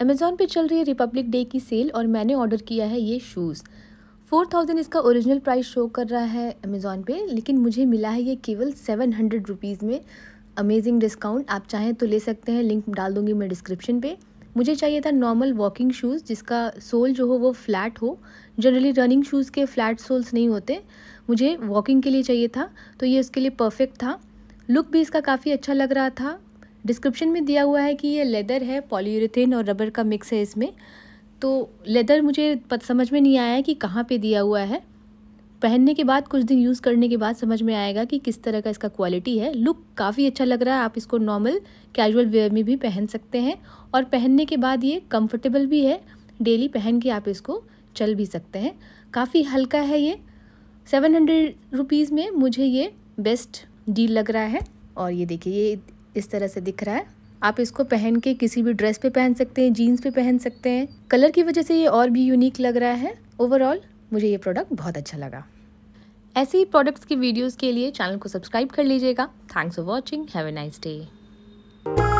Amazon पे चल रही है रिपब्लिक डे की सेल और मैंने ऑर्डर किया है ये शूज़ फोर थाउजेंड इसका ओरिजिनल प्राइस शो कर रहा है अमेज़ॉन पे लेकिन मुझे मिला है ये केवल सेवन हंड्रेड रुपीज़ में अमेजिंग डिस्काउंट आप चाहें तो ले सकते हैं लिंक डाल दूँगी मैं डिस्क्रिप्शन पे मुझे चाहिए था नॉर्मल वॉकिंग शूज़ जिसका सोल जो हो वो फ्लैट हो जनरली रनिंग शूज़ के फ्लैट सोल्स नहीं होते मुझे वॉकिंग के लिए चाहिए था तो ये उसके लिए परफेक्ट था लुक भी इसका काफ़ी अच्छा लग रहा था डिस्क्रिप्शन में दिया हुआ है कि ये लेदर है पॉलीयूरिथेन और रबर का मिक्स है इसमें तो लेदर मुझे पत समझ में नहीं आया कि कहाँ पे दिया हुआ है पहनने के बाद कुछ दिन यूज़ करने के बाद समझ में आएगा कि किस तरह का इसका क्वालिटी है लुक काफ़ी अच्छा लग रहा है आप इसको नॉर्मल कैजुअल वेयर में भी पहन सकते हैं और पहनने के बाद ये कम्फर्टेबल भी है डेली पहन के आप इसको चल भी सकते हैं काफ़ी हल्का है ये सेवन हंड्रेड रुपीज़ में मुझे ये बेस्ट डील लग रहा है और ये देखिए ये इस तरह से दिख रहा है आप इसको पहन के किसी भी ड्रेस पे पहन सकते हैं जीन्स पे पहन सकते हैं कलर की वजह से ये और भी यूनिक लग रहा है ओवरऑल मुझे ये प्रोडक्ट बहुत अच्छा लगा ऐसे ही प्रोडक्ट्स की वीडियोस के लिए चैनल को सब्सक्राइब कर लीजिएगा thanks for watching have a nice day